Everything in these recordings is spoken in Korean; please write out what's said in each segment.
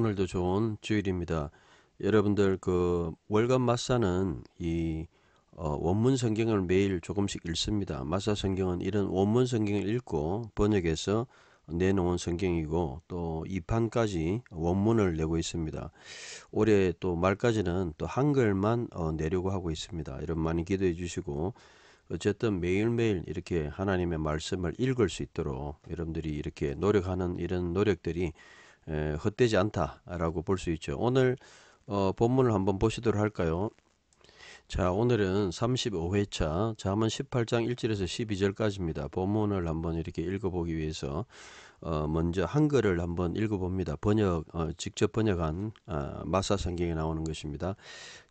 오늘도 좋은 주일입니다. 여러분들 그 월간 마사는 이 어, 원문 성경을 매일 조금씩 읽습니다. 마사 성경은 이런 원문 성경을 읽고 번역해서 내놓은 성경이고 또이판까지 원문을 내고 있습니다. 올해 또 말까지는 또 한글만 어, 내려고 하고 있습니다. 여러분 많이 기도해 주시고 어쨌든 매일매일 이렇게 하나님의 말씀을 읽을 수 있도록 여러분들이 이렇게 노력하는 이런 노력들이 예, 헛되지 않다라고 볼 수 있죠. 오늘 어, 본문을 한번 보시도록 할까요? 자, 오늘은 35회차 잠언 18장 1절에서 12절까지입니다. 본문을 한번 이렇게 읽어보기 위해서 어, 먼저 한글을 한번 읽어봅니다. 번역 어, 직접 번역한 어, 아, 마사 성경에 나오는 것입니다.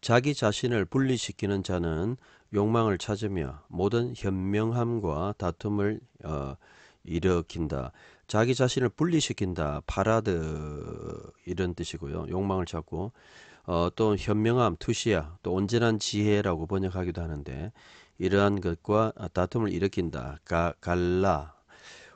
자기 자신을 분리시키는 자는 욕망을 찾으며 모든 현명함과 다툼을 어, 일으킨다. 자기 자신을 분리시킨다. 파라드 이런 뜻이고요. 욕망을 찾고 어, 또 현명함, 투시야, 또 온전한 지혜라고 번역하기도 하는데 이러한 것과 다툼을 일으킨다. 가, 갈라.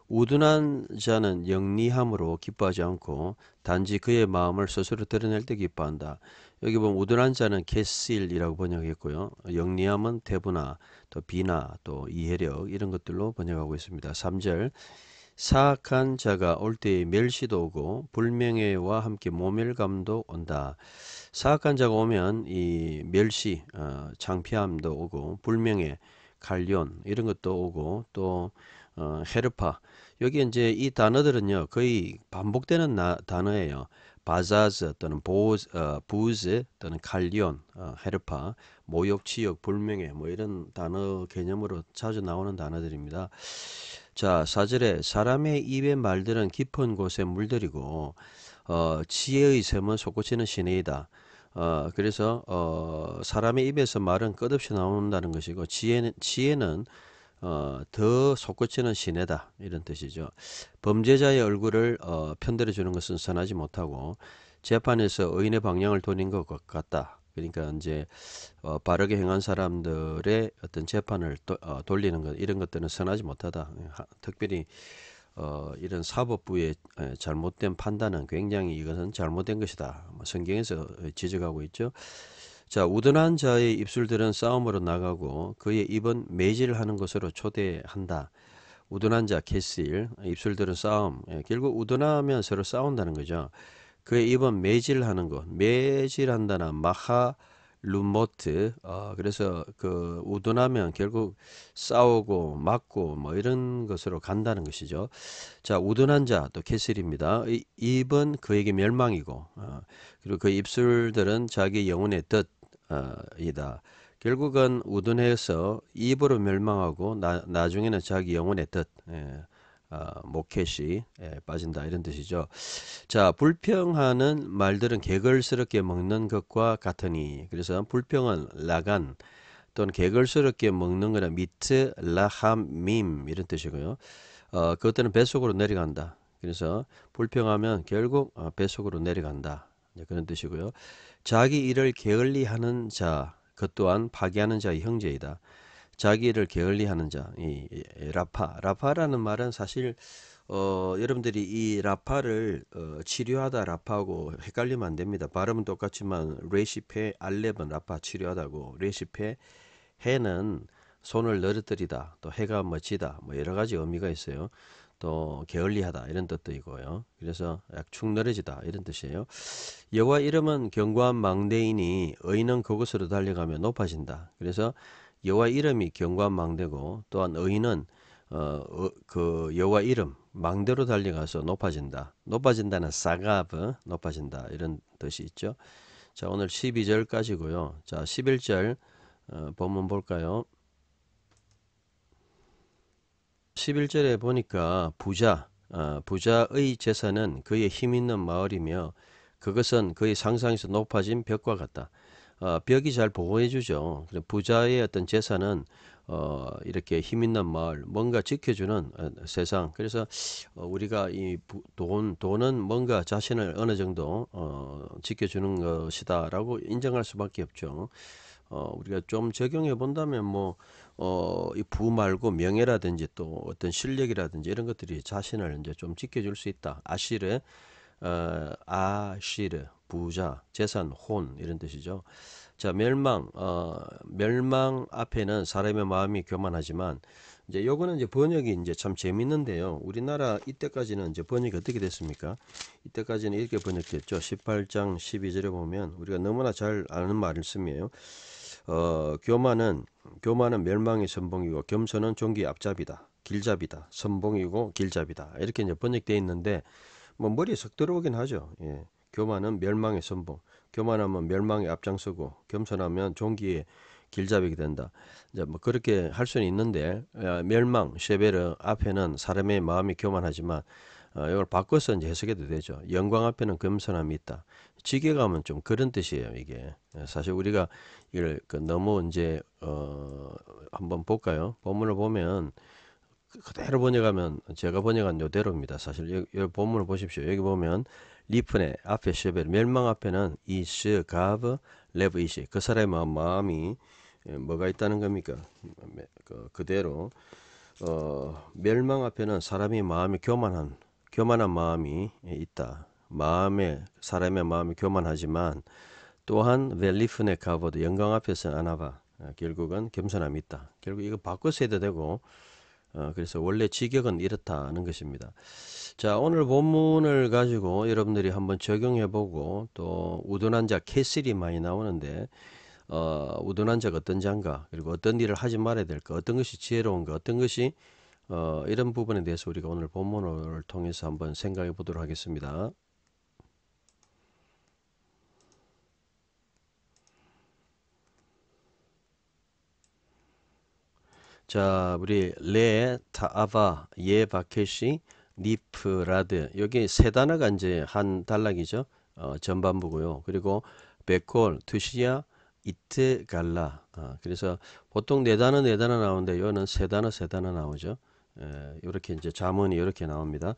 우둔한 자는 영리함으로 기뻐하지 않고 단지 그의 마음을 스스로 드러낼 때 기뻐한다. 여기 보면 우둔한 자는 개실이라고 번역했고요. 영리함은 태부나 또 비나 또 이해력 이런 것들로 번역하고 있습니다. 3절 사악한 자가 올 때에 멸시도 오고 불명예와 함께 모멸감도 온다. 사악한 자가 오면 이 멸시, 어, 창피함도 오고 불명예, 갈련 이런 것도 오고 또 어, 헤르파 여기 이제 이 단어들은요 거의 반복되는 나, 단어예요. 바자즈 또는 보즈, 어, 부즈 또는 갈리온, 어, 헤르파, 모욕, 치욕, 불명예 뭐 이런 단어 개념으로 자주 나오는 단어들입니다. 자, 사절에 사람의 입의 말들은 깊은 곳에 물들이고 어, 지혜의 샘은 솟구치는 시내이다. 어, 그래서 어, 사람의 입에서 말은 끝없이 나온다는 것이고 지혜는 지혜는 어, 더 솟구치는 시내다 이런 뜻이죠. 범죄자의 얼굴을 어, 편들어 주는 것은 선하지 못하고 재판에서 의인의 방향을 돌린 것 같다. 그러니까 이제 어, 바르게 행한 사람들의 어떤 재판을 도, 어, 돌리는 것 이런 것들은 선하지 못하다. 하, 특별히 어, 이런 사법부의 잘못된 판단은 굉장히 이것은 잘못된 것이다. 뭐 성경에서 지적하고 있죠. 자 우둔한 자의 입술들은 싸움으로 나가고 그의 입은 매질하는 을 것으로 초대한다. 우둔한 자 캐실 입술들은 싸움. 예, 결국 우둔하면 서로 싸운다는 거죠. 그의 입은 매질하는 것, 매질한다는 마하 룸모트. 어, 그래서 그 우둔하면 결국 싸우고 맞고 뭐 이런 것으로 간다는 것이죠. 자, 우둔한 자 또 캐슬입니다. 이, 입은 그에게 멸망이고 어, 그리고 그 입술들은 자기 영혼의 뜻이다. 어, 결국은 우둔해서 입으로 멸망하고 나, 나중에는 자기 영혼의 뜻. 예. 아, 목켓이 예, 빠진다 이런 뜻이죠. 자 불평하는 말들은 개걸스럽게 먹는 것과 같으니 그래서 불평은 라간 또는 개걸스럽게 먹는 거는 미트 라함밈 이런 뜻이고요. 어, 그것들은 뱃속으로 내려간다. 그래서 불평하면 결국 뱃속으로 어, 내려간다. 네, 그런 뜻이고요. 자기 일을 게을리하는 자, 그 또한 파괴하는 자의 형제이다. 자기를 게을리하는 자, 이 라파, 라파라는 말은 사실 어, 여러분들이 이 라파를 어, 치료하다 라파하고 헷갈리면 안 됩니다. 발음은 똑같지만 레시페 알레븐 라파 치료하다고 레시페 해는 손을 늘어뜨리다 또 해가 멋지다 뭐 여러 가지 의미가 있어요. 또 게을리하다 이런 뜻도 있고요. 그래서 약축 늘어지다 이런 뜻이에요. 여호와 이름은 경고한 망대인이 의인은 그곳으로 달려가며 높아진다. 그래서 여호와 이름이 경관망대고 또한 의인은 어, 그 여호와 이름 망대로 달려가서 높아진다. 높아진다는 사가브 높아진다 이런 뜻이 있죠. 자 오늘 12절까지고요. 자 11절 어, 본문 볼까요? 11절에 보니까 부자 어, 부자의 재산은 그의 힘 있는 마을이며 그것은 그의 상상에서 높아진 벽과 같다. 어, 벽이 잘 보호해주죠. 부자의 어떤 재산은 어, 이렇게 힘 있는 마을, 뭔가 지켜주는 어, 세상. 그래서 어, 우리가 이 부, 돈, 돈은 뭔가 자신을 어느 정도 어, 지켜주는 것이다라고 인정할 수밖에 없죠. 어, 우리가 좀 적용해 본다면 뭐, 어, 이 부 말고 명예라든지 또 어떤 실력이라든지 이런 것들이 자신을 이제 좀 지켜줄 수 있다. 아실의 어, 아시르 부자, 재산, 혼 이런 뜻이죠. 자, 멸망 어, 멸망 앞에는 사람의 마음이 교만하지만 이제 요거는 이제 번역이 이제 참 재밌는데요. 우리나라 이때까지는 이제 번역이 어떻게 됐습니까? 이때까지는 이렇게 번역됐죠. 18장 12절에 보면 우리가 너무나 잘 아는 말씀이에요. 어, 교만은 교만은 멸망의 선봉이고 겸손은 종기 앞잡이다. 길잡이다. 선봉이고 길잡이다. 이렇게 이제 번역되어 있는데 뭐 머리에 석 들어오긴 하죠. 예. 교만은 멸망의 선봉. 교만하면 멸망의 앞장서고 겸손하면 종기에 길잡이게 된다. 이제 뭐 그렇게 할 수는 있는데 에, 아, 멸망 쉐베르 앞에는 사람의 마음이 교만하지만 어, 이걸 바꿔서 이제 해석해도 되죠. 영광 앞에는 겸손함이 있다. 지게감은 좀 그런 뜻이에요. 이게 예, 사실 우리가 이걸 그 너무 이제 어 한번 볼까요? 본문을 보면 그, 그대로 번역하면 제가 번역한 요대로입니다. 사실 여기, 여기 본문을 보십시오. 여기 보면 리프네 앞에 셰벨 멸망 앞에는 이스 가브 레브 이시 그 사람의 마음이 예, 뭐가 있다는 겁니까? 그, 그대로 어, 멸망 앞에는 사람이 마음이 교만한 교만한 마음이 예, 있다. 마음에 사람의 마음이 교만하지만 또한 웰리프네 가보드 영광 앞에서 아나바 아, 결국은 겸손함이 있다. 결국 이거 바꿔서 해도 되고 어, 그래서 원래 직역은 이렇다는 것입니다. 자, 오늘 본문을 가지고 여러분들이 한번 적용해보고 또 우둔한 자 캐슬이 많이 나오는데 어, 우둔한 자가 어떤 자인가 그리고 어떤 일을 하지 말아야 될까 어떤 것이 지혜로운가 어떤 것이 어, 이런 부분에 대해서 우리가 오늘 본문을 통해서 한번 생각해 보도록 하겠습니다. 자, 우리 레, 타아바, 예, 바케시, 니프, 라드 여기 세 단어가 이제 한 단락이죠. 어, 전반부고요. 그리고 베콜, 투시야, 이트, 갈라. 아, 그래서 보통 네 단어 네 단어 나오는데 요는 세 단어 세 단어 나오죠. 에, 예, 이렇게 이제 자문이 이렇게 나옵니다.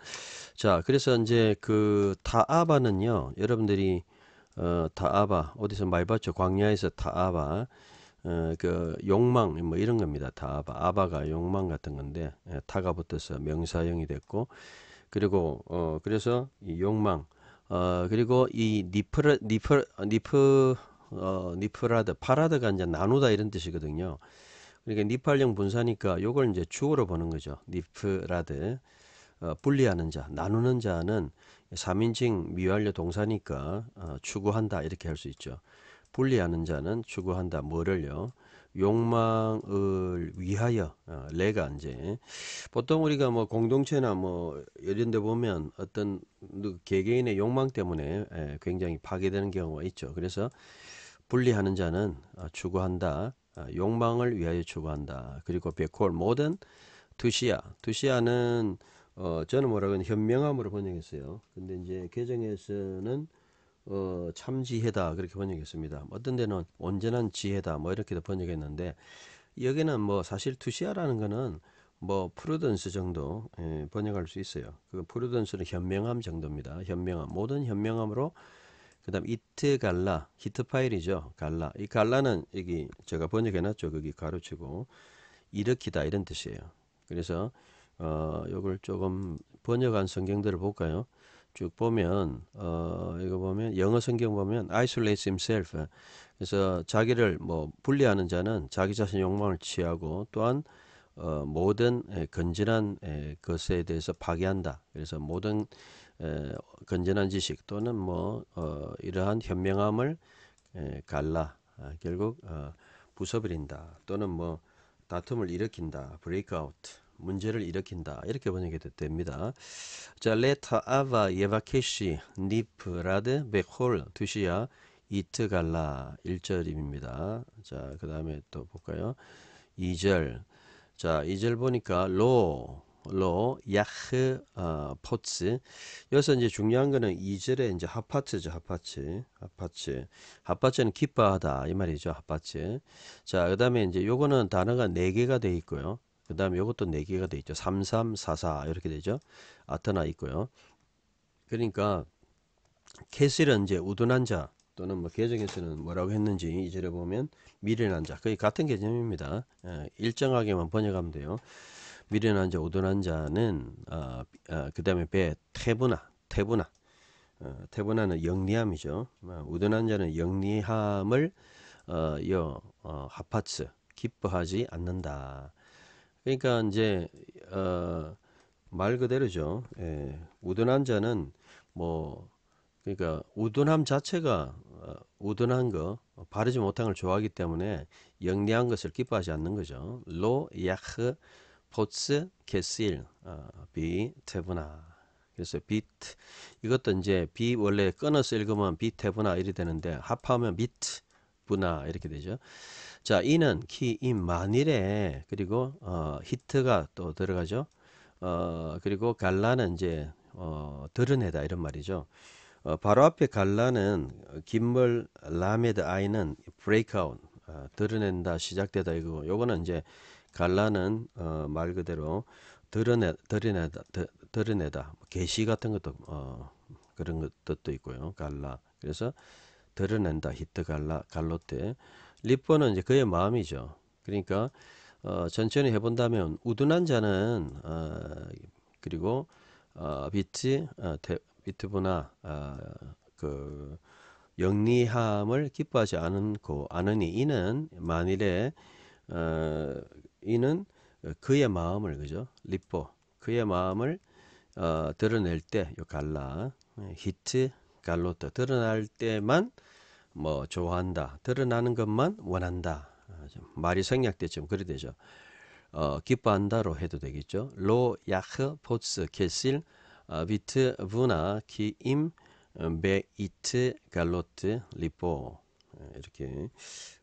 자, 그래서 이제 그 타아바는요. 여러분들이 어, 타아바 어디서 많이 봤죠? 광야에서 타아바 어, 그 욕망 뭐 이런 겁니다. 다 아바. 아바가 욕망 같은 건데 예, 타가 붙어서 명사형이 됐고 그리고 어 그래서 이 욕망 어 그리고 이 니프라 니프 니프 어 니프라드 파라드가 이제 나누다 이런 뜻이거든요. 그러니까 니팔령 분사니까 요걸 이제 주어로 보는 거죠. 니프라드 어, 분리하는 자, 나누는 자는 3인칭 미완료 동사니까 어, 추구한다 이렇게 할 수 있죠. 분리하는 자는 추구한다. 뭐를요? 욕망을 위하여 어, 레가 이제 보통 우리가 뭐 공동체나 뭐 이런 데 보면 어떤 개개인의 욕망 때문에 에, 예, 굉장히 파괴되는 경우가 있죠. 그래서 분리하는 자는 어, 추구한다. 아, 욕망을 위하여 추구한다. 그리고 베콜 모든 두시야. 두시야는 어, 저는 뭐라고 현명함으로 번역했어요. 근데 이제 개정에서는 어, 참 지혜다 그렇게 번역했습니다. 뭐 어떤 데는 온전한 지혜다 뭐 이렇게도 번역했는데 여기는 뭐 사실 투시아라는 거는 뭐 프루던스 정도 예, 번역할 수 있어요. 그 프루던스는 현명함 정도입니다. 현명함 모든 현명함으로 그다음 이트 갈라 히트 파일이죠. 갈라 이 갈라는 여기 제가 번역해놨죠. 거기 가로치고 일으키다 이런 뜻이에요. 그래서 어, 요걸 조금 번역한 성경들을 볼까요? 쭉 보면 어 이거 보면 영어 성경 보면 isolates himself 그래서 자기를 뭐 분리하는 자는 자기 자신의 욕망을 취하고 또한 어 모든 에, 예, 건전한 에, 예, 것에 대해서 파괴한다. 그래서 모든 에, 예, 건전한 지식 또는 뭐 어, 이러한 현명함을 에, 갈라 아, 결국 어, 부숴버린다 또는 뭐 다툼을 일으킨다 브레이크아웃 문제를 일으킨다 이렇게 번역이 됩니다. 자, 레타 아바 예바케시 니프라드 베홀 두시야 이트갈라 1절입니다. 자, 그 다음에 또 볼까요? 2절. 자, 2절 보니까 로, 로, 야흐, 어, 포츠. 여기서 이제 중요한 거는 2절에 이제 하파츠죠, 하파츠. 하파츠. 하파츠는 기뻐하다. 이 말이죠, 하파츠. 자, 그 다음에 이제 요거는 단어가 4개가 돼 있고요. 그 다음에 이것도 4개가 되어 있죠. 3344 이렇게 되죠. 아테나 있고요. 그러니까 캐슬은 이제 우둔한 자 또는 뭐 개정에서는 뭐라고 했는지 이제를 보면 미련한 자 거의 같은 개념입니다. 예, 일정하게만 번역하면 돼요. 미련한 자, 우둔한 자는 아, 아, 어, 어, 그 다음에 배 태부나 태부나 어, 태부나는 영리함이죠. 어, 우둔한 자는 영리함을 어, 여 어, 하파츠 기뻐하지 않는다. 그러니까 이제 어, 말 그대로죠. 예, 우둔한 자는 뭐 그러니까 우둔함 자체가 어, 우둔한 거 바르지 못한 걸 좋아하기 때문에 영리한 것을 기뻐하지 않는 거죠. 로 야흐 포츠 게실 어, 비 테브나 그래서 비트 이것도 이제 비 원래 끊어서 읽으면 비테브나 이렇게 되는데 합하면 비트 부나 이렇게 되죠. 자, 이는 키, 인, 만일에 그리고 어, 히트가 또 들어가죠. 어, 그리고 갈라는 이제 어, 드러내다 이런 말이죠. 어, 바로 앞에 갈라는 긴멀 라메드 아이는 브레이크아웃 어, 드러낸다 시작되다 이거 요거는 이제 갈라는 어, 말 그대로 드러내 드러내다 드, 드러내다 계시 뭐 같은 것도 어, 그런 것도 있고요 갈라 그래서 드러낸다 히트 갈라 갈로테 리퍼는 이제 그의 마음이죠. 그러니까 어, 천천히 해본다면 우둔한 자는 어, 그리고 어, 비트 어, 대, 비트부나 어, 그 영리함을 기뻐하지 않고 아느니 이는 만일에 어, 이는 그의 마음을 그죠 리퍼 그의 마음을 어, 드러낼 때 요 갈라 어, 히트 갈로트 드러날 때만 뭐 좋아한다 드러나는 것만 원한다 아, 말이 생략됐죠 그래 되죠 어, 기뻐한다로 해도 되겠죠 로 야흐 포츠 케실 어, 비트 부나 키임 음, 베이트 갈로트 리포 예, 이렇게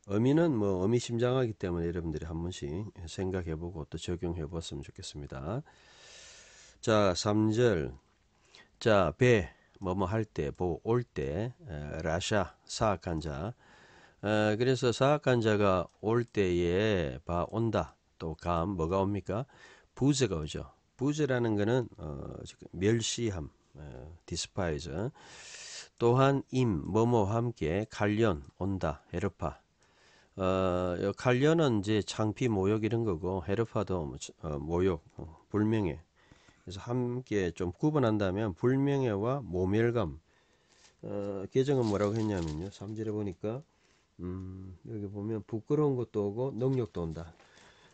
의미는뭐의미 심장하기 때문에 여러분들이 한 번씩 생각해보고 또 적용해 보았으면 좋겠습니다 자 3절 자배 뭐뭐 할 때, 보 올 때, 라샤, 사악한 자. 그래서 사악한 자가 올 때에 바 온다. 또 감, 뭐가 옵니까? 부제가 오죠. 부제라는 거는 어, 멸시함, 디스파이즈. 또한 임, 뭐뭐 함께 관련, 온다, 헤르파. 어, 관련은 이제 창피 모욕 이런 거고 헤르파도 뭐, 어, 모욕, 어, 불명예. 그래서 함께 좀 구분한다면 불명예와 모멸감 어, 계정은 뭐라고 했냐면요. 3절에 보니까 음, 여기 보면 부끄러운 것도 오고 능력도 온다.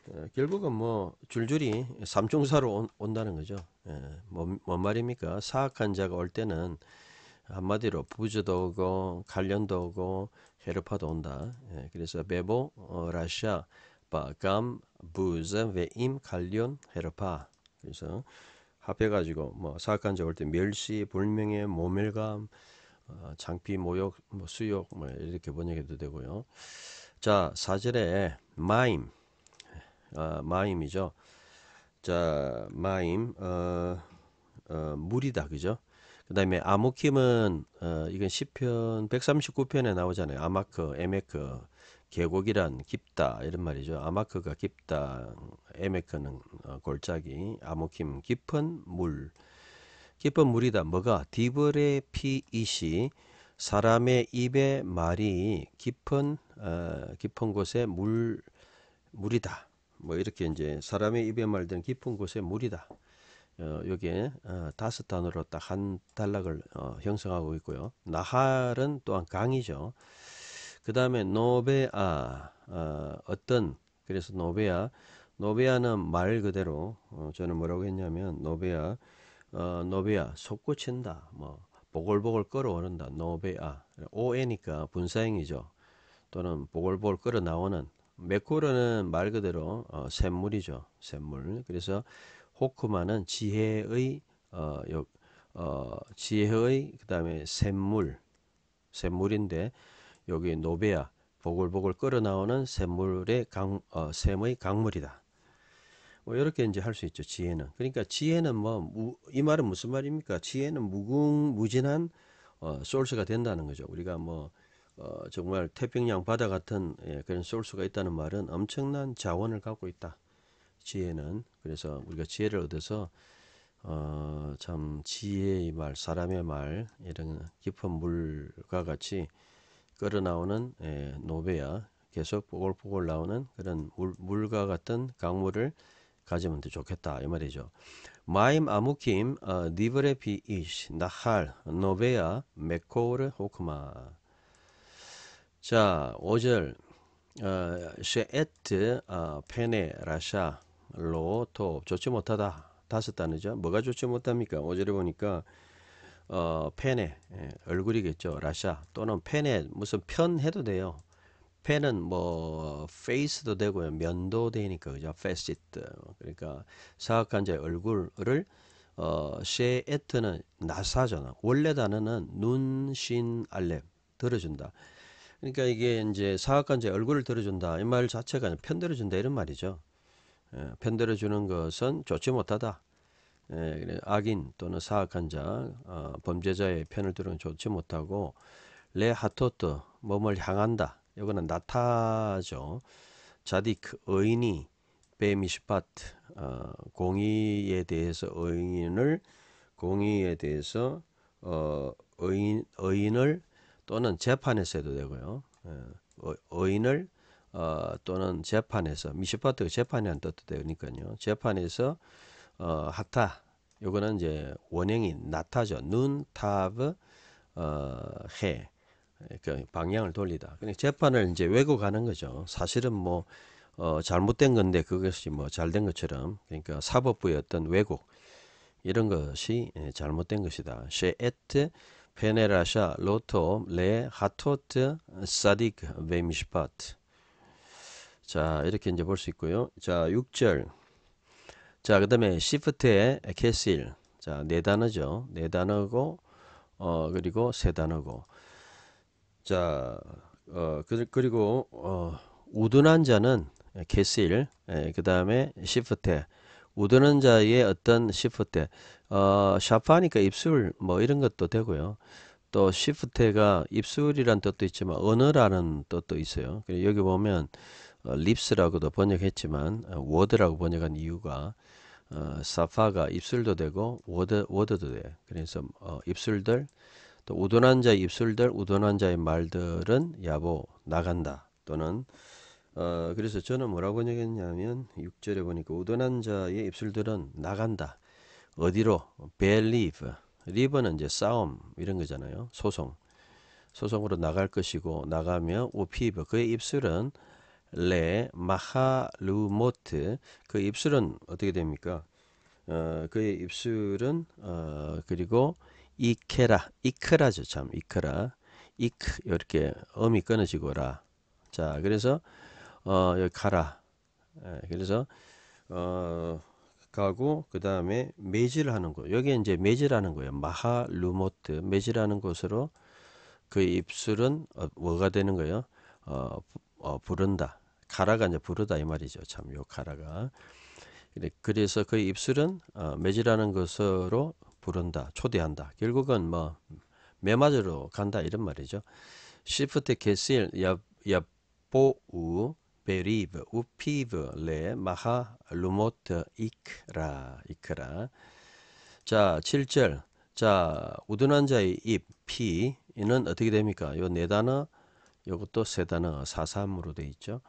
어, 결국은 뭐 줄줄이 삼총사로 온, 온다는 거죠. 예, 뭐, 뭔 말입니까? 사악한 자가 올 때는 한마디로 부주도 오고 관련도 오고 헤르파도 온다. 예, 그래서 베보 어, 라샤 바감 부즈 웨임 관련 헤르파 그래서 합해가지고 뭐 사악한 적올때 멸시, 불명예, 모멸감, 어, 장피, 모욕, 뭐 수욕 뭐 이렇게 번역해도 되고요. 자 사절에 마임, 어, 마임이죠. 자 마임 어, 어, 물이다 그죠? 그 다음에 아모킴은 어, 이건 시편 139편에 나오잖아요. 아마크, 에메크 계곡이란 깊다 이런 말이죠. 아마크가 깊다. 에메크는 어, 골짜기. 아모킴 깊은 물. 깊은 물이다. 뭐가 디브레 피이시 사람의 입의 말이 깊은 어, 깊은 곳에 물 물이다. 뭐 이렇게 이제 사람의 입의 말들은 깊은 곳에 물이다. 어, 여기에 어, 다섯 단어로 딱 한 단락을 어, 형성하고 있고요. 나할은 또한 강이죠. 그 다음에 노베아 어, 어떤 그래서 노베아 노베아는 말 그대로 어, 저는 뭐라고 했냐면 노베아 어, 노베아 솟구친다 뭐 보글보글 끓어오른다 노베아 오에니까 분사형이죠 또는 보글보글 끓어 나오는 메꾸르는 말 그대로 어, 샘물이죠 샘물 그래서 호크마는 지혜의 어, 역, 어 지혜의 그 다음에 샘물 샘물인데 여기 노베야 보글보글 끓어나오는 샘물의 강, 어, 샘의 강물이다. 뭐 이렇게 이제 할 수 있죠. 지혜는. 그러니까 지혜는 뭐 이 말은 무슨 말입니까? 지혜는 무궁무진한 어, 솔스가 된다는 거죠. 우리가 뭐 어, 정말 태평양 바다 같은 예, 그런 솔스가 있다는 말은 엄청난 자원을 갖고 있다. 지혜는 그래서 우리가 지혜를 얻어서 어, 참 지혜의 말, 사람의 말 이런 깊은 물과 같이 끌어나오는 예, 노베야 계속 보글보글 나오는 그런 물, 과 같은 강물을 가지면 좋겠다 이 말이죠. 마임 아무킴 어, 니브레피 이시 나할 노베야 메코르 호크마 자 5절 셰에트 어, 어, 페네 라샤 로토 좋지 못하다 다섯 단어죠. 뭐가 좋지 못합니까? 5절에 보니까 어, 펜에 예, 얼굴이겠죠. 라샤 또는 펜에 무슨 편 해도 돼요. 펜은 뭐 페이스도 되고요. 면도 되니까 그죠. 페시트 그러니까 사악한자의 얼굴을 어, 셰에트는 나사잖아. 원래 단어는 눈, 신, 알렙 들어준다. 그러니까 이게 이제 사악한자의 얼굴을 들어준다. 이 말 자체가 편들어준다 이런 말이죠. 예, 편들어주는 것은 좋지 못하다. 예, 악인 또는 사악한 자 어, 범죄자의 편을 들은 좋지 못하고 레 하토트 몸을 향한다. 이거는 나타죠. 자디크 그 의인이 베미시파트 어, 공의에 대해서 의인을 공의에 대해서 어, 의인 의인을 또는 재판에서 해도 되고요. 어, 의인을 어, 또는 재판에서 미시파트가 재판이라는 뜻도 되니까요. 재판에서 어, 하타 요거는 이제 원형인 나타죠. 눈, 타브, 어, 해. 그 방향을 돌리다. 그러니 재판을 이제 왜곡하는 거죠. 사실은 뭐 어, 잘못된 건데 그것이 뭐 잘된 것처럼 그러니까 사법부의 어떤 왜곡 이런 것이 예, 잘못된 것이다. 셰에트 페네라샤 로토 레 하토트 사딕 베미시파트 자 이렇게 이제 볼 수 있고요. 자 6절 자, 그 다음에 시프트 f 에 캐실. 자, 네 단어죠. 네 단어고, 어, 그리고 세 단어고. 자, 어, 그, 리고 어, 우둔한 자는 캐실. 예, 그 다음에 시프트. 우드는 자의 어떤 시프트 어샤프하니까 입술 뭐 이런 것도 되고요 또 시프트가 입술이란 뜻도 있지만 언어라는 뜻도 있어요 여기 보면 립스라고도 어, 번역했지만 워드라고 어, 번역한 이유가 어, 사파가 입술도 되고 워드, 워드도 돼. 그래서 어, 입술들 또 우둔한 자의 입술들 우둔한 자의 말들은 야보 나간다 또는 어, 그래서 저는 뭐라고 번역했냐면 6절에 보니까 우둔한 자의 입술들은 나간다. 어디로? 벨리브 리버는 이제 싸움 이런 거잖아요. 소송. 소송으로 나갈 것이고 나가면오피브 그의 입술은 레 마하루모트 그 입술은 어떻게 됩니까? 어, 그의 입술은 어, 그리고 이케라 이크라죠 참 이크라 이크 이렇게 음이 끊어지고라 자 그래서 어, 여기 가라 예, 그래서 어, 가고 그 다음에 매질하는 곳 여기 이제 매질하는 거예요 마하루모트 매질하는 곳으로 그 입술은 어, 뭐가 되는 거예요 어, 어, 부른다. 가라가 이제 부르다 이 말이죠. 참 요 가라가. 그래서 그 입술은 어, 매질하는 것으로 부른다. 초대한다. 결국은 뭐매맞으로 간다 이런 말이죠. 시프트 캐슬 야야보우 베리브 우피브 레 마하 루모트 이크라 이크라 자 7절 자 우둔한 자의 입 피는 이 어떻게 됩니까? 요 네 단어 이것도 세 단어 사삼으로 돼 있죠.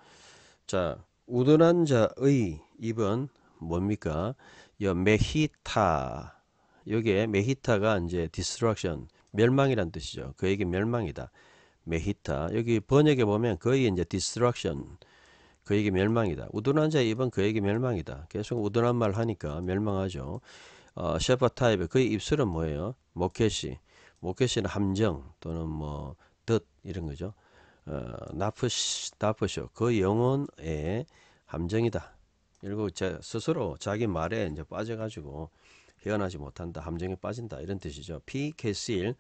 자, 우둔한 자의 입은 뭡니까? 여 메히타. 여기에 메히타가 이제 디스트락션, 멸망이란 뜻이죠. 그에게 멸망이다. 메히타. 여기 번역에 보면 거의 이제 디스트락션. 그에게 멸망이다. 우둔한 자의 입은 그에게 멸망이다. 계속 우둔한 말 하니까 멸망하죠. 어, 셰퍼 타입의 그의 입술은 뭐예요? 모케시. 모케시는 함정 또는 뭐뜻 이런 거죠. 어, 나프시나프쇼그 영혼의 함정이다. 그리고 제 스스로 자기 말에 이제 빠져가지고 헤어나지 못한다. 함정에 빠진다. 이런 뜻이죠. 피 케실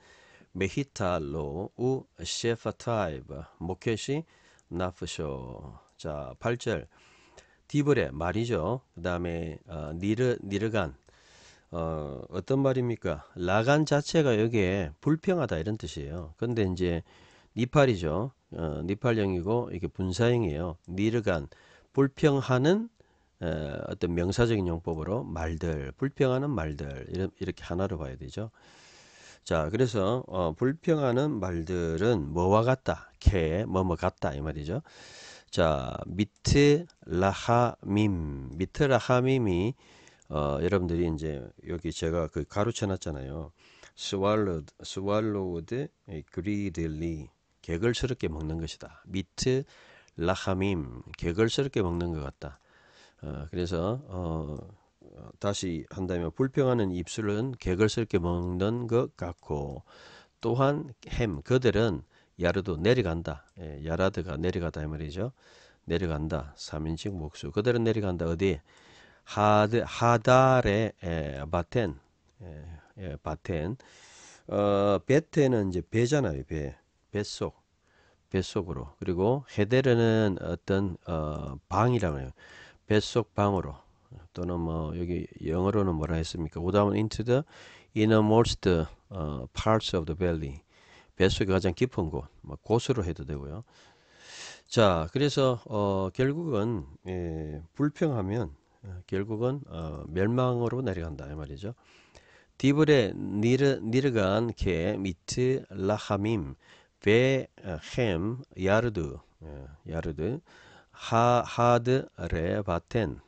메히타 로우 셰파 타이브 모켓이 나프쇼. 자, 8절. 디브레 말이죠. 그 다음에 어, 니르, 니르간 어, 어떤 말입니까? 라간 자체가 여기에 불평하다 이런 뜻이에요. 근데 이제 니팔이죠. 어, 니팔령이고 이게 분사형이에요. 니르간 불평하는 에, 어떤 명사적인 용법으로 말들 불평하는 말들 이런, 이렇게 하나로 봐야 되죠. 자 그래서 어, 불평하는 말들은 뭐와 같다 개 뭐뭐 같다 이 말이죠. 자 미트 라하밈 미트 라하밈이 어, 여러분들이 이제 여기 제가 그 가로쳐 놨잖아요. swallowed, swallowed greedily 개걸스럽게 먹는 것이다. 미트 라하밈 개걸스럽게 먹는 것 같다. 어, 그래서 어, 다시 한다면 불평하는 입술은 개걸스럽게 먹는 것 같고 또한 햄 그들은 야르도 내려간다. 예, 야라드가 내려가다 이 말이죠. 내려간다. 3인칭 목수. 그들은 내려간다. 어디? 하드, 하달의 에, 예, 바텐. 에, 예, 예, 바텐. 어, 베텐는 이제 배잖아요. 배. 뱃속 뱃속으로 그리고 헤데르는 어떤 어, 방이라고 해요. 뱃속 방으로 또는 뭐 여기 영어로는 뭐라 했습니까? 오다운 into the innermost 어, parts of the belly 뱃속이 가장 깊은 곳, 뭐 고수로 해도 되고요. 자, 그래서 어, 결국은 예, 불평하면 어, 결국은 어, 멸망으로 내려간다 이 말이죠. 디브레 니르 니르간 케 미트 라하밈 베햄 어, 야르드 어, 야르드 하 하드레 바텐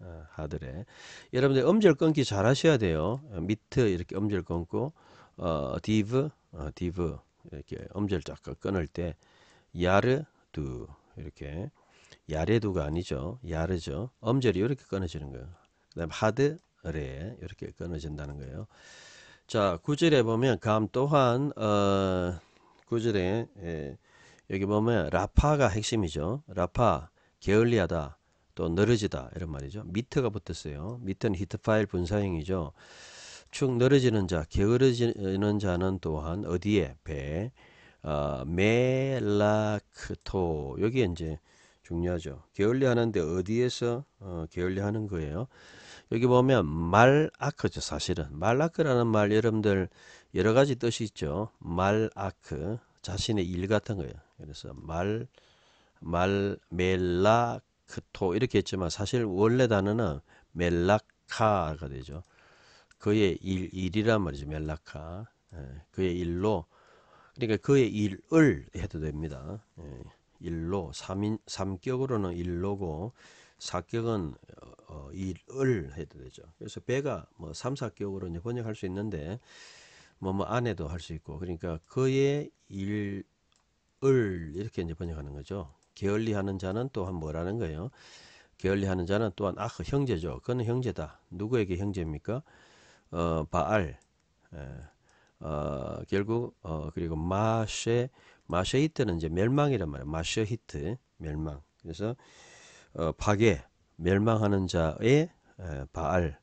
어, 하드레 여러분들 음절 끊기 잘 하셔야 돼요 미트 이렇게 음절 끊고 어, 디브 어, 디브 이렇게 음절 잠깐 끊을 때 야르두 이렇게 야레두가 아니죠 야르죠 음절이 이렇게 끊어지는 거예요 그 다음 하드레 이렇게 끊어진다는 거예요 자구절에 보면 감 또한 어, 19절에 예, 여기 보면 라파가 핵심이죠. 라파, 게을리하다, 또 늘어지다 이런 말이죠. 미트가 붙었어요. 미트는 히트 파일 분사형이죠. 축 늘어지는 자, 게으르지는 자는 또한 어디에? 배 어, 멜라크토 여기 이제 중요하죠. 게을리하는데 어디에서 어, 게을리하는 거예요? 여기 보면 말아크죠. 사실은 말아크라는 말 여러분들 여러 가지 뜻이 있죠. 말아크 자신의 일 같은 거예요. 그래서 말 말 멜라크토 이렇게 했지만 사실 원래 단어는 멜라카가 되죠. 그의 일 일이란 말이죠. 멜라카 예, 그의 일로 그러니까 그의 일을 해도 됩니다. 예. 일로, 삼인삼격으로는 일로고, 사격은 어, 어, 일을 해도 되죠. 그래서 배가 뭐삼사격으로 이제 번역할 수 있는데, 뭐, 뭐, 안에도 할 수 있고, 그러니까 그의 일, 을, 이렇게 이제 번역하는 거죠. 게을리 하는 자는 또한 뭐라는 거예요? 게을리 하는 자는 또한 아흐, 그 형제죠. 그는 형제다. 누구에게 형제입니까? 어, 바알. 에, 어, 결국, 어, 그리고 마쉐 마셔히트는 이제 멸망이란 말이에요. 마셔히트 멸망. 그래서 어, 파괴 멸망하는 자의 에, 바알.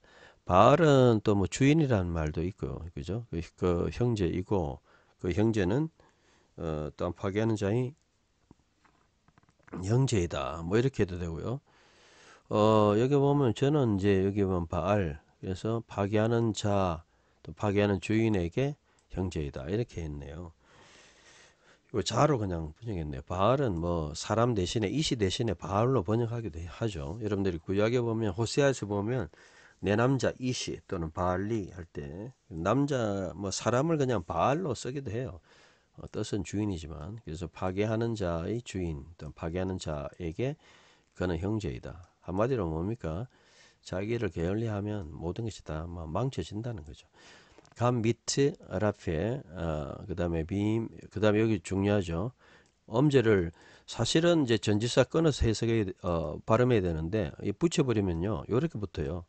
바알은 또 뭐 주인이라는 말도 있고요. 그죠? 그, 그 형제이고 그 형제는 어, 또한 파괴하는 자의 형제이다. 뭐 이렇게 해도 되고요. 어, 여기 보면 저는 이제 여기 보면 바알 그래서 파괴하는 자 또 파괴하는 주인에게 형제이다 이렇게 했네요. 그 자로 그냥 번역했네요. 바알은 뭐 사람 대신에 이시 대신에 바알로 번역하기도 하죠. 여러분들이 구약에 보면 호세아에서 보면 내 남자 이시 또는 바알리 할 때 남자 뭐 사람을 그냥 바알로 쓰기도 해요. 어, 뜻은 주인이지만 그래서 파괴하는 자의 주인 또는 파괴하는 자에게 그는 형제이다. 한마디로 뭡니까? 자기를 게을리하면 모든 것이 다 뭐 망쳐진다는 거죠. 감 밑에 라페 어, 그 다음에 빔그 다음에 여기 중요하죠 엄제를 사실은 이제 전지사 끊어서 해석해 어, 발음해야 되는데 붙여버리면요 이렇게 붙어요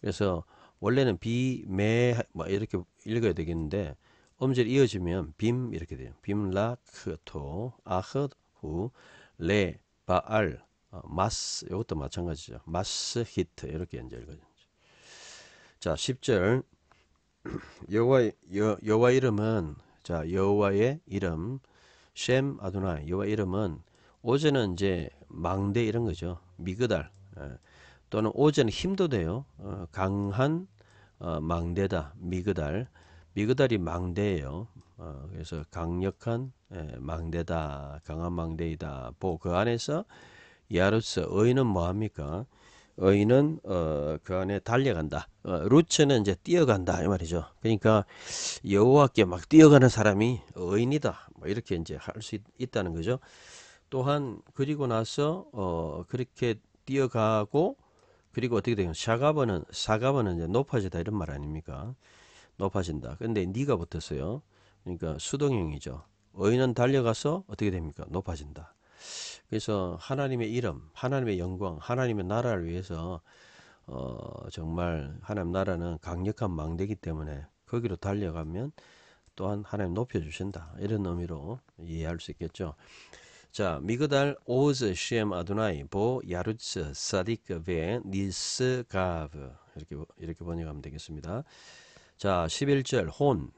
그래서 원래는 비메 뭐 이렇게 읽어야 되겠는데 엄를 이어지면 빔 이렇게 돼요. 빔라크토 아흐후 레 바알 어, 마스 이것도 마찬가지죠. 마스 히트 이렇게 이제 읽어요. 자 10절 여호와 여, 여호와 이름은 자 여호와의 이름 셈 아도나 이 여호와 이름은 오제는 이제 망대 이런 거죠 미그달 예. 또는 오제는 힘도 돼요 어, 강한 어, 망대다 미그달 미그달이 망대예요 어, 그래서 강력한 예, 망대다 강한 망대이다 보 그 안에서 야루스 의는 뭐합니까 의인은 어, 그 안에 달려간다. 어, 루츠는 이제 뛰어간다 이 말이죠. 그러니까 여호와께 막 뛰어가는 사람이 의인이다. 뭐 이렇게 이제 할 수 있다는 거죠. 또한 그리고 나서 어, 그렇게 뛰어가고 그리고 어떻게 되면 샤가버는 사가버는 이제 높아지다 이런 말 아닙니까? 높아진다. 근데 니가 붙었어요. 그러니까 수동형이죠. 의인은 달려가서 어떻게 됩니까? 높아진다. 그래서 하나님의 이름, 하나님의 영광, 하나님의 나라를 위해서 어, 정말 하나님 나라는 강력한 망대기 때문에 거기로 달려가면 또한 하나님 높여주신다. 이런 의미로 이해할 수 있겠죠. 자, 미그달 오즈 시엠 아두나이 보 야루츠 사디크 베 니스 가브 이렇게 이렇게 번역하면 되겠습니다. 자, 11절 혼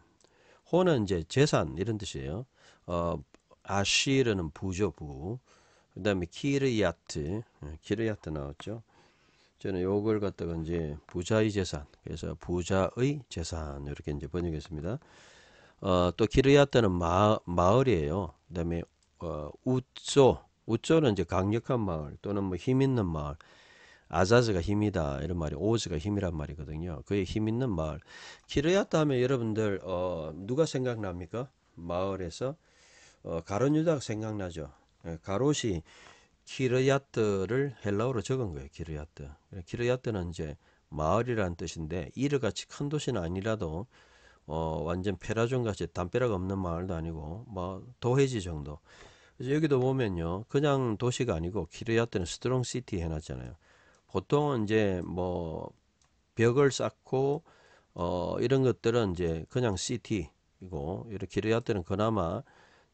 혼은 이제 재산 이런 뜻이에요. 어, 아시르는 부조 부. 그 다음에 키르야트 예, 키르야트 나왔죠. 저는 요걸 갖다가 이제 부자의 재산 그래서 부자의 재산 이렇게 이제 번역했습니다. 어, 또 키르야트는 마, 마을이에요. 그 다음에 어, 우쪼 우쪼는 이제 강력한 마을 또는 뭐 힘 있는 마을 아자즈가 힘이다 이런 말이 오즈가 힘이란 말이거든요. 그의 힘 있는 마을 키르야트 하면 여러분들 어, 누가 생각납니까? 마을에서 어, 가론 유다가 생각나죠. 예, 가롯이 키르야트를 헬라어로 적은 거예요. 키르야트. 키르야트는 이제 마을이라는 뜻인데 이르같이 큰 도시는 아니라도 어, 완전 페라존 같이 담벼락 없는 마을도 아니고 뭐 도해지 정도. 그래서 여기도 보면요. 그냥 도시가 아니고 키르야트는 스트롱 시티 해놨잖아요. 보통은 이제 뭐 벽을 쌓고 어, 이런 것들은 이제 그냥 시티이고 이렇게 키르야트는 그나마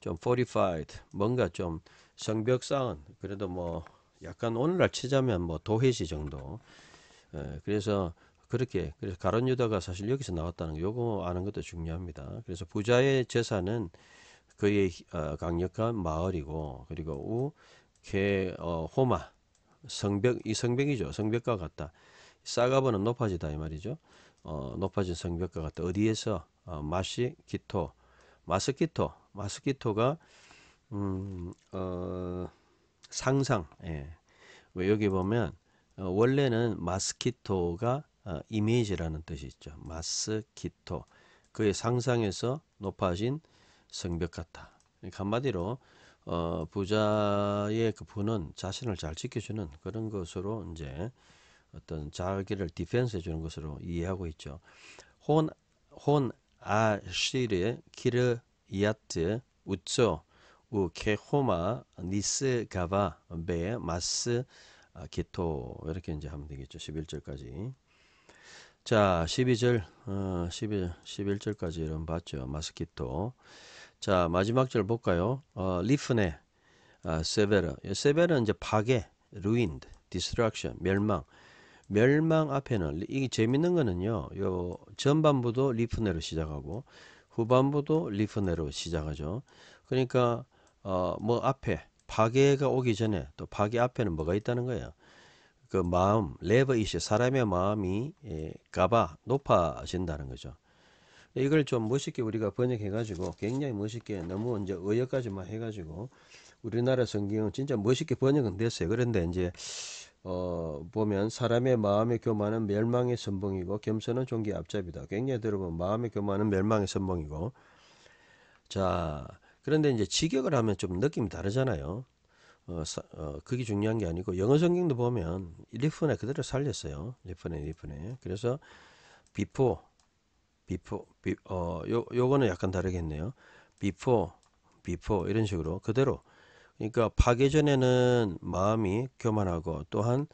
좀 fortified 뭔가 좀 성벽 쌓은 그래도 뭐 약간 오늘날 치자면 뭐 도회시 정도 에, 예, 그래서 그렇게 그래서 가론 유다가 사실 여기서 나왔다는 요거 아는 것도 중요합니다. 그래서 부자의 재산은 그의 어, 강력한 마을이고 그리고 우개 어, 호마 성벽 이 성벽이죠 성벽과 같다 싸가버는 높아지다 이 말이죠 어, 높아진 성벽과 같다 어디에서 어, 마시 기토 마스키토, 마스키토가 음, 어, 상상. 예. 왜 여기 보면 어, 원래는 마스키토가 어, 이미지라는 뜻이 있죠. 마스키토. 그의 상상에서 높아진 성벽 같아. 그러니까 한마디로 어, 부자의 그 분은 자신을 잘 지켜주는 그런 것으로 이제 어떤 자기를 디펜스 해주는 것으로 이해하고 있죠. 혼, 혼 아시르, 키르야트, 우쪼, 우케호마, 니스가바, 베, 마스, 아, 기토 이렇게 이제 하면 되겠죠. 11절까지. 자, 12절, 어, 11, 절까지 이런 봤죠. 마스기토 자, 마지막 절 볼까요? 어, 리프네, 아, 세베르. 예, 세베르는 이제 파괴, 루인드, 디스트락션, 멸망. 멸망 앞에는 이게 재밌는 거는요. 요 전반부도 리프네로 시작하고 후반부도 리프네로 시작하죠. 그러니까 어 뭐 앞에 파괴가 오기 전에 또 파괴 앞에는 뭐가 있다는 거예요. 그 마음 레버이시 사람의 마음이 예, 가바 높아진다는 거죠. 이걸 좀 멋있게 우리가 번역해 가지고 굉장히 멋있게 너무 이제 의역까지만 해 가지고 우리나라 성경은 진짜 멋있게 번역은 됐어요. 그런데 이제 어, 보면 사람의 마음의 교만은 멸망의 선봉이고 겸손은 종기의 앞잡이다. 굉장히 들어보면 마음의 교만은 멸망의 선봉이고 자 그런데 이제 직역을 하면 좀 느낌이 다르잖아요. 어, 사, 어, 그게 중요한 게 아니고 영어 성경도 보면 리프네 그대로 살렸어요. 리프네 리프네. 그래서 비포 비포 비 어, 요 요거는 약간 다르겠네요. 비포 비포 이런 식으로 그대로 그러니까 파괴전에는 마음이 교만하고 또한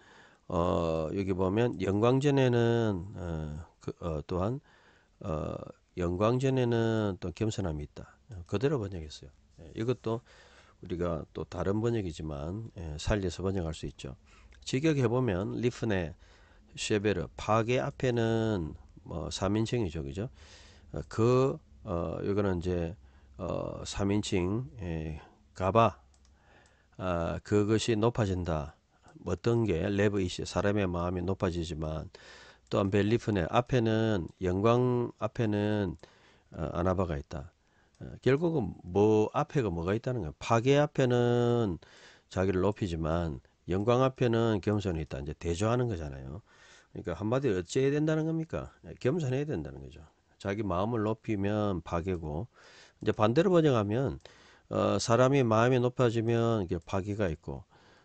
어, 여기 보면 영광전에는 어, 그, 어, 또한 어, 영광전에는 또 겸손함이 있다. 그대로 번역했어요. 예, 이것도 우리가 또 다른 번역이지만 예, 살려서 번역할 수 있죠. 직역해 보면 리프네 쉐베르 파괴 앞에는 뭐삼인칭이죠 그죠? 어, 그 어, 이거는 이제 어, 삼인칭 예, 가바 어, 그것이 높아진다. 어떤 게 레브이시 사람의 마음이 높아지지만 또한 벨리프네 앞에는 영광 앞에는 어, 아나바가 있다. 어, 결국은 뭐 앞에가 뭐가 있다는 거야. 파괴 앞에는 자기를 높이지만 영광 앞에는 겸손이 있다. 이제 대조하는 거잖아요. 그러니까 한마디로 어찌해야 된다는 겁니까? 네, 겸손해야 된다는 거죠. 자기 마음을 높이면 파괴고 이제 반대로 번역하면 어, 사람이 마음이 높아지면 이게 파기가 있고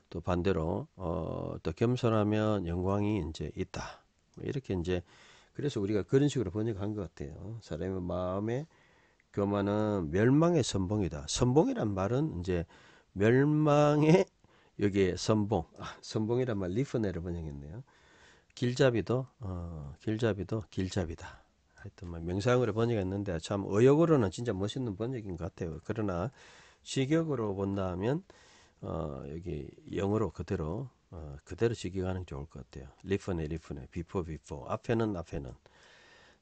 또 반대로 어, 또 겸손하면 영광이 이제 있다. 뭐 이렇게 이제 그래서 우리가 그런 식으로 번역한 것 같아요. 사람의 마음에 교만은 멸망의 선봉이다. 선봉이란 말은 이제 멸망의 여기에 선봉, 아, 선봉이란 말 리프네를 번역했네요. 길잡이도 어, 길잡이도 길잡이다. 하여튼 뭐 명상으로 번역했는데 참 의역으로는 진짜 멋있는 번역인 것 같아요. 그러나 직역으로 본다면 어, 여기 영어로 그대로 어, 그대로 직역하는 게 좋을 것 같아요. 리프네 리프네 비포 비포 앞에는 앞에는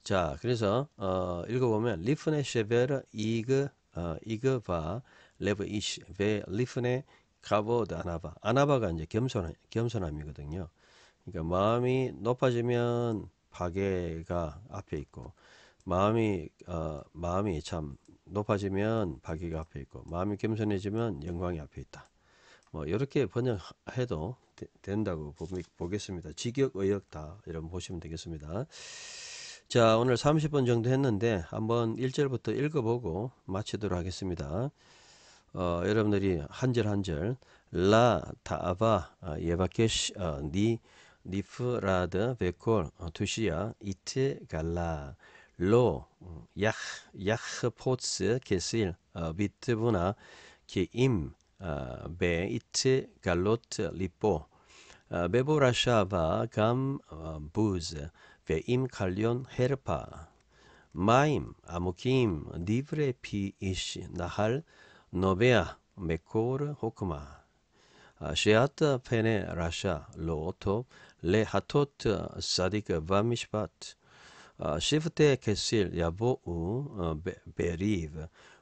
자 그래서 어, 읽어보면 리프네 쉐베르 이그 어, 이그 바 레브 이시 베 리프네 가보드 아나바 아나바가 이제 겸손 겸손함이거든요. 그러니까 마음이 높아지면 박애가 앞에 있고 마음이 어, 마음이 참 높아지면 박애가 앞에 있고 마음이 겸손해지면 영광이 앞에 있다. 뭐 이렇게 번역해도 되, 된다고 보, 겠습니다 직역 의역 다 이런 보시면 되겠습니다. 자 오늘 30분 정도 했는데 한번 1절부터 읽어보고 마치도록 하겠습니다. 어, 여러분들이 한 절 한 절 라 타아바 아, 예바케시 어, 니 리프라드 베콜 투시야 이트 갈라 로 야흐 야흐 포츠 게실 비트부나 게임 베 이트 갈로트 리포 베보라샤바 감 부즈 ואם קליון הרפה, מים עמוקים דברי פי איש נהל נובע מקור חוכמה. שעת פני רשע לא אותו להטות אה, צדיק במשפט. אה, שבטי כסיל יבואו אה, בריב,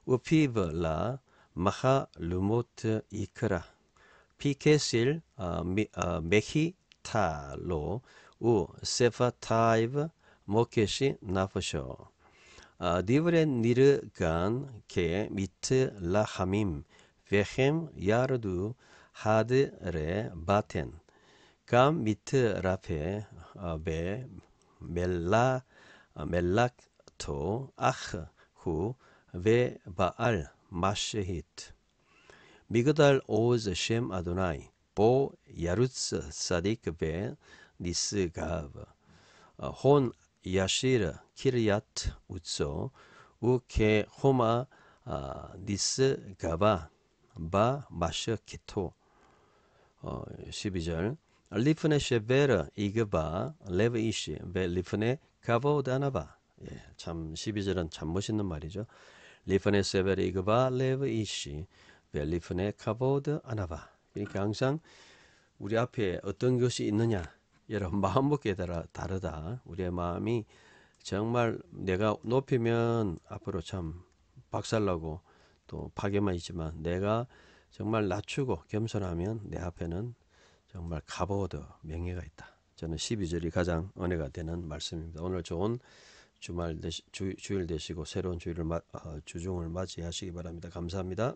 ופיו לה מחה לומות יקרא. פי כסיל מחי תא לו, 우 세파 타이브 모케시 나포쇼. 디브레 니르 간케 미트 라하밈 베헴 야르두 감 미트 라페 베 어, 멜라 어, 멜락토 아흐 후베 바알 마셰히트 미그달 오즈 셴 아도나이 보 야루츠 사딕 베 니스 가브 어, 혼 야시르 키리앗 우소 우케 호마 아, 니스 가바 바 마셔 키토 12절 리프네 쉐베르 이그바 레브이시 베 리프네 가보다나바 예, 참 12절은 참 멋있는 말이죠. 리프네 쉐베르 이그바 레브이시 베 리프네 가보드 아나바 그러니까 항상 우리 앞에 어떤 것이 있느냐 여러분 마음먹기에 따라 다르다 우리의 마음이 정말 내가 높이면 앞으로 참 박살나고 또 파괴만 있지만 내가 정말 낮추고 겸손하면 내 앞에는 정말 값어도 명예가 있다. 저는 12절이 가장 은혜가 되는 말씀입니다. 오늘 좋은 주말 되시, 주, 주일 되시고 새로운 주일을 마, 어, 주중을 맞이하시기 바랍니다. 감사합니다.